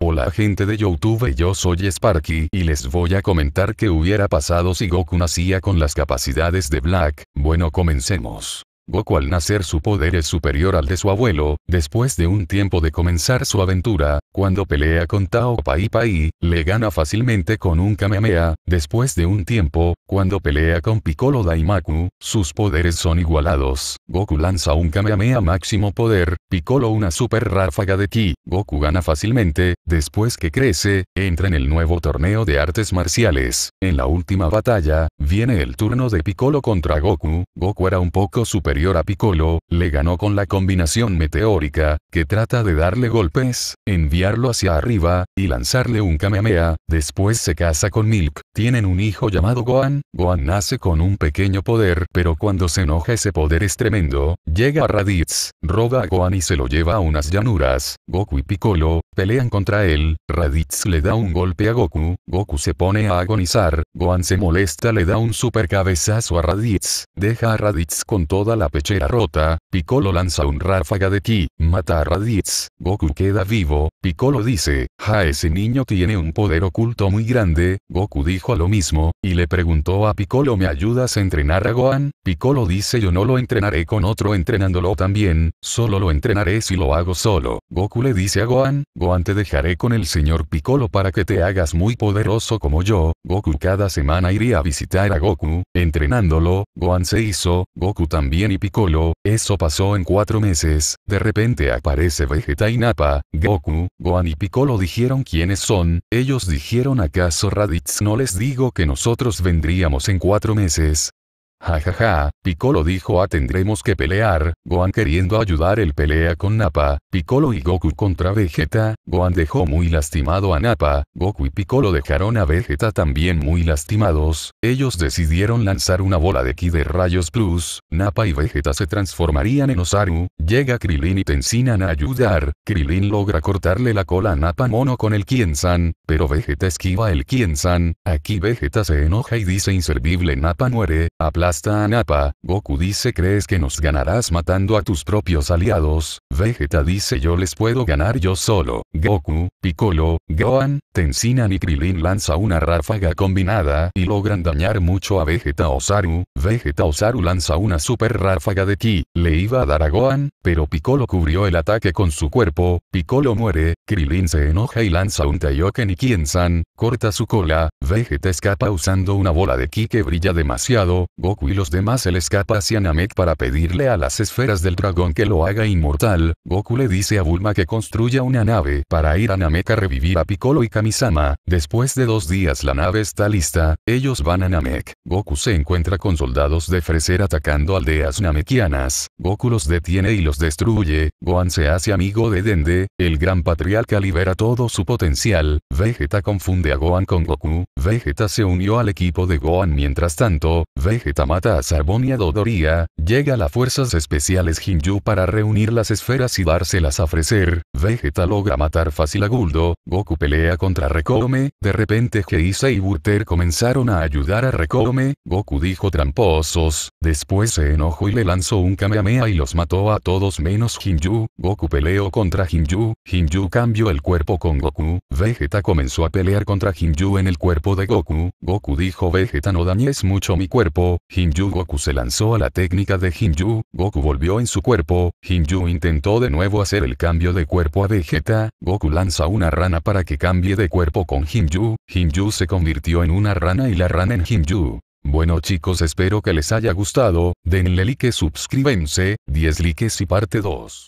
Hola gente de Youtube yo soy Sparky y les voy a comentar qué hubiera pasado si Goku nacía con las capacidades de Black, bueno comencemos. Goku al nacer su poder es superior al de su abuelo, después de un tiempo de comenzar su aventura, cuando pelea con Tao Pai le gana fácilmente con un Kamehameha, después de un tiempo, cuando pelea con Piccolo Daimaku, sus poderes son igualados, Goku lanza un Kamehameha máximo poder, Piccolo una super ráfaga de Ki, Goku gana fácilmente, después que crece, entra en el nuevo torneo de artes marciales, en la última batalla, viene el turno de Piccolo contra Goku, Goku era un poco superior a Piccolo, le ganó con la combinación meteórica, que trata de darle golpes, envía hacia arriba, y lanzarle un Kamehameha, después se casa con Milk, tienen un hijo llamado Gohan, Gohan nace con un pequeño poder pero cuando se enoja ese poder es tremendo, llega a Raditz, roba a Gohan y se lo lleva a unas llanuras, Goku y Piccolo, pelean contra él, Raditz le da un golpe a Goku, Goku se pone a agonizar, Gohan se molesta le da un super cabezazo a Raditz, deja a Raditz con toda la pechera rota, Piccolo lanza un ráfaga de ki, mata a Raditz, Goku queda vivo, Piccolo dice, ese niño tiene un poder oculto muy grande, Goku dijo lo mismo, y le preguntó a Piccolo ¿me ayudas a entrenar a Gohan? Piccolo dice yo no lo entrenaré con otro entrenándolo también, solo lo entrenaré si lo hago solo. Goku le dice a Gohan, Gohan te dejaré con el señor Piccolo para que te hagas muy poderoso como yo, Goku cada semana iría a visitar a Goku, entrenándolo, Gohan se hizo, Goku también y Piccolo, eso pasó en cuatro meses, de repente aparece Vegeta y Nappa, Goku, Gohan y Piccolo dijeron dijeron quiénes son, ellos dijeron acaso Raditz no les digo que nosotros vendríamos en cuatro meses, Jajaja, Piccolo dijo a ah, tendremos que pelear, Gohan queriendo ayudar el pelea con Nappa, Piccolo y Goku contra Vegeta, Gohan dejó muy lastimado a Nappa, Goku y Piccolo dejaron a Vegeta también muy lastimados, ellos decidieron lanzar una bola de ki de rayos plus, Nappa y Vegeta se transformarían en Osaru, llega Krilin y ensinan a ayudar, Krilin logra cortarle la cola a Nappa Mono con el Kiensan, pero Vegeta esquiva el Kiensan, aquí Vegeta se enoja y dice inservible Nappa muere, apla hasta Anapa, Goku dice ¿crees que nos ganarás matando a tus propios aliados? Vegeta dice yo les puedo ganar yo solo. Goku, Piccolo, Gohan, Tenshinhan y Krilin lanza una ráfaga combinada y logran dañar mucho a Vegeta Osaru. Vegeta Osaru lanza una super ráfaga de ki, le iba a dar a Gohan, pero Piccolo cubrió el ataque con su cuerpo, Piccolo muere, Krilin se enoja y lanza un Taioken y Kiensan, corta su cola, Vegeta escapa usando una bola de ki que brilla demasiado, Goku y los demás se escapa hacia Namek para pedirle a las esferas del dragón que lo haga inmortal, Goku le dice a Bulma que construya una nave para ir a Namek a revivir a Piccolo y Kamisama, después de dos días la nave está lista, ellos van a Namek, Goku se encuentra con soldados de Freser atacando aldeas namekianas, Goku los detiene y los destruye, Gohan se hace amigo de Dende, el gran patriarca libera todo su potencial, Vegeta confunde a Gohan con Goku, Vegeta se unió al equipo de Gohan mientras tanto, Vegeta mata a a Dodoria, llega las fuerzas especiales hinju para reunir las esferas y dárselas a ofrecer, Vegeta logra matar fácil a Guldo, Goku pelea contra Rekome, de repente Geisa y Burter comenzaron a ayudar a Rekome, Goku dijo tramposos, después se enojó y le lanzó un Kamehameha y los mató a todos menos Hinju. Goku peleó contra hinju hinju cambió el cuerpo con Goku, Vegeta comenzó a pelear contra hinju en el cuerpo de Goku, Goku dijo Vegeta no dañes mucho mi cuerpo, Hinju Goku se lanzó a la técnica de hinju Goku volvió en su cuerpo, Hinju intentó de nuevo hacer el cambio de cuerpo a Vegeta, Goku lanza una rana para que cambie de cuerpo con hinju Hinju se convirtió en una rana y la rana en hinju Bueno chicos espero que les haya gustado, denle like suscríbanse, 10 likes y parte 2.